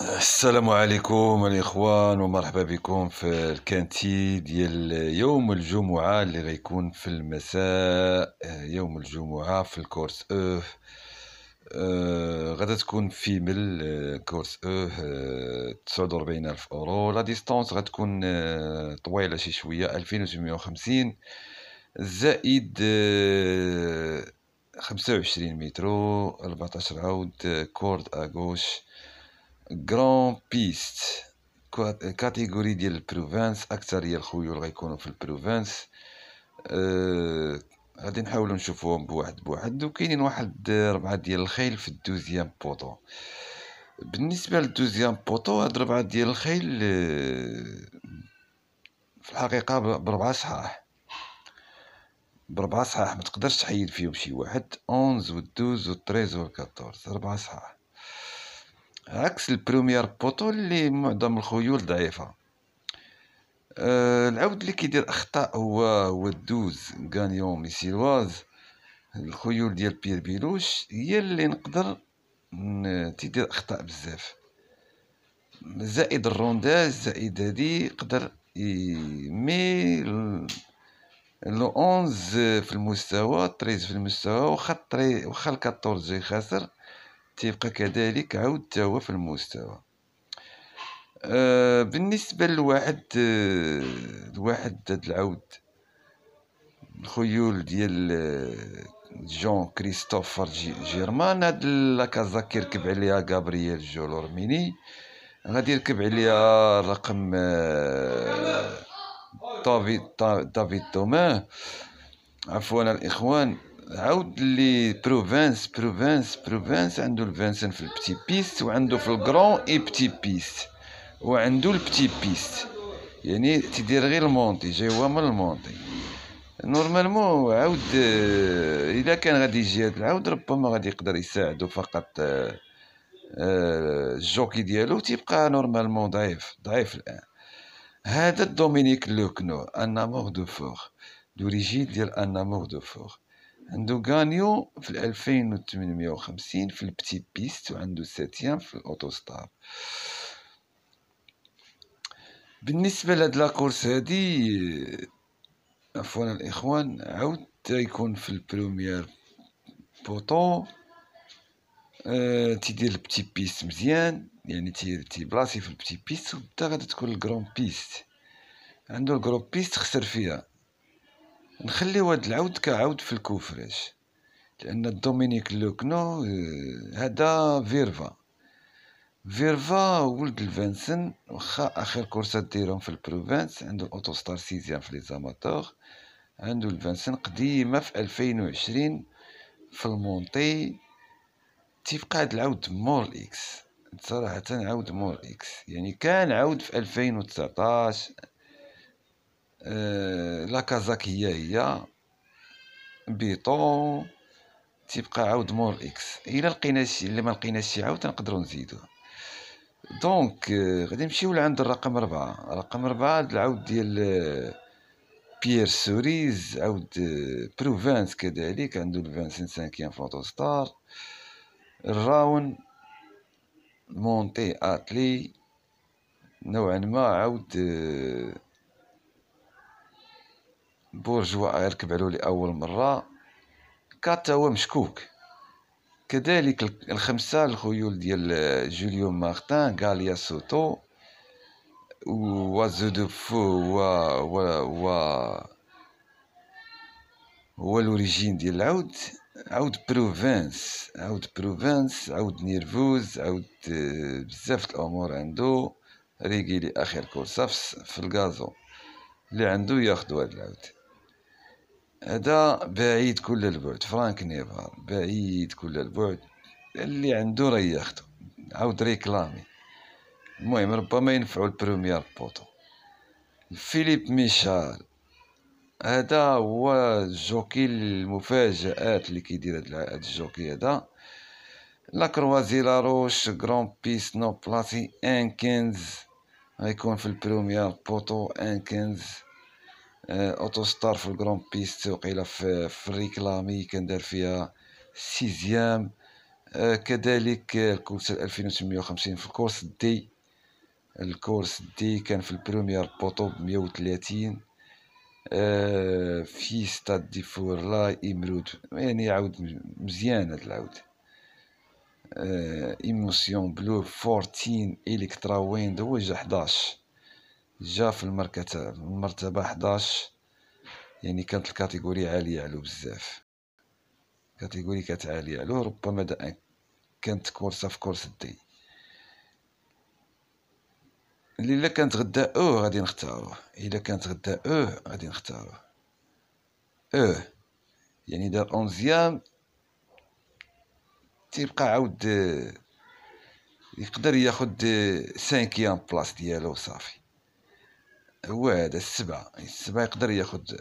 السلام عليكم الاخوان ومرحبا بكم في الكانتي ديال يوم الجمعه اللي غيكون في المساء يوم الجمعه في الكورس او أه غدا تكون في مل كورس او أه 49000 اورو لا ديستانس غتكون طويله شي شويه 2850 زائد 25 مترو 14 عود كورد اغوش جران بيست كاتيجوري ديال البروفانس ديال الخيول غيكونوا في البروفانس آه، غادي أه نحاولوا نشوفوهم بواحد بواحد وكاينين واحد ربعه ديال الخيل في الدوزيام بوطو بالنسبه للدوزيام بوطو هاد ربعه ديال الخيل آه، في الحقيقه بربعه صحاح بربعه صحاح ما تقدرش تحيد فيهم شي واحد 11 و12 و13 و14 ربعه صحاح عكس البريمير بوطو اللي معظم الخيول ضعيفه آه، العود اللي كيدير اخطاء هو هو الدوز غانيون ميسيلواز الخيول ديال بير بيلوش هي اللي نقدر تيدير اخطاء بزاف زائد الرونداز زائد هادي يقدر مي لو 11 في المستوى 13 في المستوى واخا واخا وخا 14 يخاسر تيبقى كذلك عود هو في المستوى آه، بالنسبه لواحد آه، لواحد هاد العود الخيول ديال آه، جون كريستوفر جي جيرمان هاد لاكازا كيركب عليها غابرييل جولورميني غادي يركب عليها الرقم دافيد دافيد دومان عفوا الاخوان عاود لي بروفانس بروفانس بروفانس عنده الفانسن في البتي بيست وعنده في الكرون اي بتي بيست وعنده البتي بيست يعني تدير غير المونتي جاي هو من المونتي نورمالمون عاود آه، الا كان غادي يجي هاد العاود ربما غادي يقدر يساعدو فقط آه، آه، الجوكي ديالو تيبقى نورمالمون ضعيف ضعيف الان هذا دومينيك لوكنو ان امور دو فور لوريجين ديال ان امور دو فور عنده غانيو في 2850 في البتي بيست وعنده ساتيام في الاوتوستار بالنسبه لهاد لاكورس هادي عفوا الاخوان عاود تيكون في البروميير بوطو أه تيدير البتي بيست مزيان يعني تي تي بلاصي في البتي بيست وبدا غادي تكون الكرون بيست عنده الكرون بيست خسر فيها نخليو هاد العود كعود في الكوفريش لان دومينيك لوكنو آه، هذا فيرفا فيرفا ولد الفانسن واخا اخر كورسات ديرهم في البروفانس عنده ستار سيزيام في لي زاماتور عنده الفانسن قديمه في 2020 في المونتي تيبقى هاد العود مور اكس صراحه عود مور اكس يعني كان عاود في 2019 آه، لاكازاك هي هي بيطون تيبقى عاود مور اكس الا لقينا شي الا ما لقيناش شي عاود نقدروا نزيدوه دونك آه، غادي نمشيو لعند الرقم أربعة رقم أربعة العود ديال بيير سوريز عود بروفانس كذلك عنده الفانسين سانكيان فوتو ستار الراون مونتي اتلي نوعا ما عود آه، بورجوا يركب عليه لأول مرة كاتا هو مشكوك كذلك الخمسة الخيول ديال جوليو مارتان غاليا سوتو دو دوفو و و و هو الوريجين ديال العود عود بروفانس عود بروفانس عود نيرفوز عود آه، بزاف الامور عنده ريغي لاخر كورسافس في الغازو اللي عنده ياخذ هاد العود هذا بعيد كل البعد فرانك نيفار بعيد كل البعد اللي عنده راه ياخذو عاود ريكلامي المهم ربما ينفعو البريمير بوطو فيليب ميشال هذا هو الجوكي المفاجآت اللي كيدير هاد الجوكي هذا لا كروازي لا روش غران بيس نو بلاسي كينز غيكون في البريمير بوطو ان كينز آه، اوتوستار في الكرون بيست وقيلا في, في الريكلامي كان فيها سيزيام آه، كذلك آه، الكورس 2850 في الكورس دي الكورس دي كان في البريمير بوطو ب 130 في ستاد دي فور لا امرود يعني عاود مزيان هاد العاود ايموسيون بلو 14 الكترا ويند هو جا 11 جا في المركزة المرتبة 11 يعني كانت الكاتيجوري عالية علو بزاف كاتيجوري كانت عالية علو ربما كانت كورسة في كورس الدي اللي الا كانت غدا او غادي نختاروه الا كانت غدا او غادي نختاروه او يعني دار اونزيام تيبقى عاود يقدر ياخد سانكيام بلاص ديالو صافي هو هذا السبعة يعني السبعة يقدر ياخد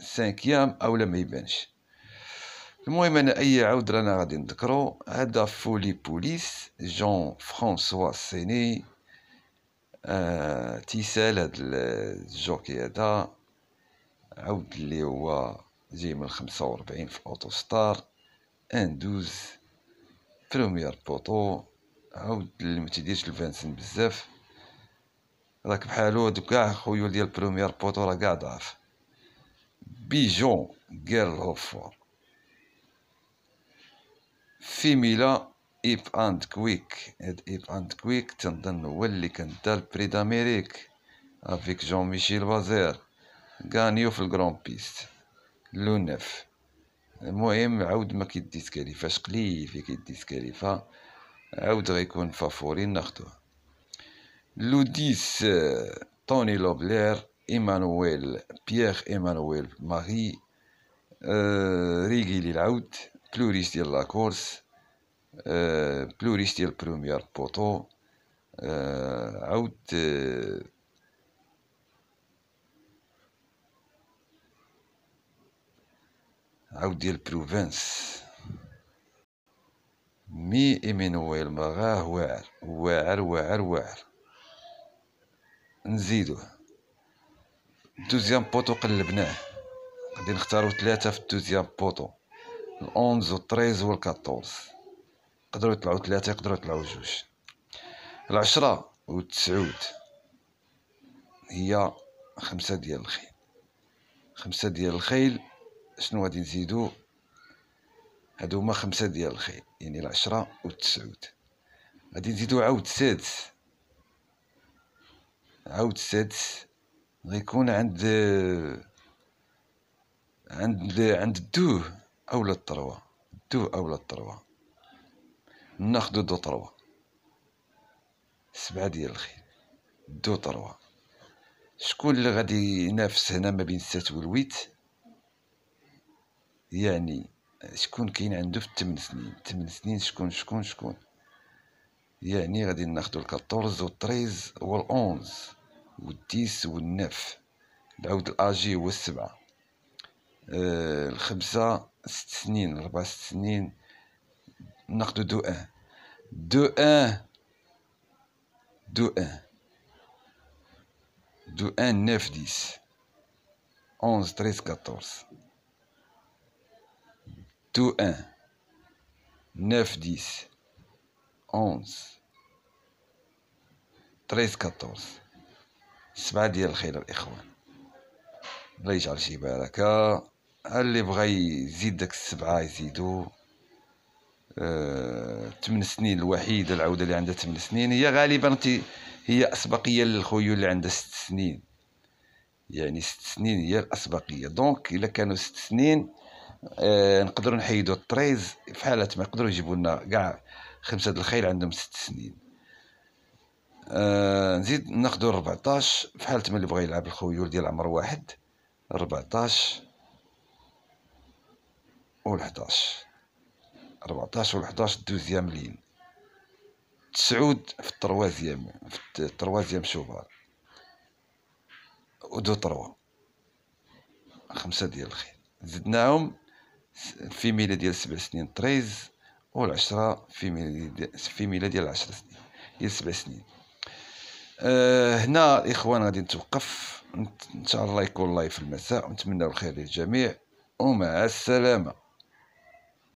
سانك او لا ما يبانش المهم انا اي عود رانا غادي نذكرو هذا فولي بوليس جون فرانسوا سيني آه تيسال هاد الجوكي هذا عود اللي هو جاي من خمسة وربعين في ان دوز بروميير بوطو عاود اللي متيديرش الفانسن بزاف راك بحالو كاع خويو ديال بروميير بوتو راه كاع ضعف بيجون غير الهوفور في ميلا ايب اند كويك هاد ايب اند كويك تنظن هو اللي كان دار بري داميريك افيك جون ميشيل بازير غانيو في الكرون بيست لو نيف المهم عاود ما كيديسكاليفاش قليل في كيديسكاليفا عاود غيكون فافوري ناخدوه Ludis Tony Lobler, Emmanuel, Pierre-Emmanuel Marie, euh, Rigi Lilaout, de la course, euh, première premier poteau, euh, out, euh, out de la province. مي emmanuel نزيدوه دوزيام بوطو قلبناه غادي نختارو ثلاثة في الدوزيام بوطو الأونز و الطريز و الكاطورز يقدرو يطلعو ثلاثة يقدرو يطلعو جوج العشرة و التسعود هي خمسة ديال الخيل خمسة ديال الخيل شنو غادي نزيدو هادو هما خمسة ديال الخيل يعني العشرة و التسعود غادي نزيدو عاود السادس عاود السادس غيكون عند عند عند الدوه اولا الطروه الدوه اولا الطروه ناخدو دو طروه سبعة ديال الخيل دو طروه شكون اللي غادي ينافس هنا ما بين السات والويت يعني شكون كاين عنده في الثمان سنين الثمان سنين شكون شكون شكون يعني غادي ناخدو الكاطورز والطريز والأونز والتيس والنف العود الأجي هو السبعة آه الخمسة ست سنين ربع ست سنين ناخدو دو أن دو أن دو أن دو أن نف ديس أونز تريز كاتورز دو أن نف ديس أونز تريز كاتورز السبعة ديال الخير الإخوان الله يجعل شي بركة اللي بغا يزيد داك السبعة يزيدو أه... تمن سنين الوحيدة العودة اللي عندها تمن سنين هي غالبا تي... هي أسبقية للخيول اللي عندها ست سنين يعني ست سنين هي الأسبقية دونك إلا كانوا ست سنين آه نقدروا نحيدوا الطريز في حالة ما يقدروا يجيبوا لنا كاع خمسة الخيل عندهم ست سنين آه، نزيد ناخذ 14 في حاله ملي بغى يلعب الخيول ديال عمر واحد 14 و 11 14 و 11 دوزيام لين تسعود في التروازيام في التروازيام شوفار و دو تروا خمسة ديال الخيل زدناهم في ميلة ديال سبع سنين تريز والعشرة في ميلة ديال في ميلة ديال عشر سنين ديال سبع سنين أه هنا الاخوان غادي نتوقف ان شاء الله يكون لايف المساء ونتمنى الخير للجميع ومع السلامه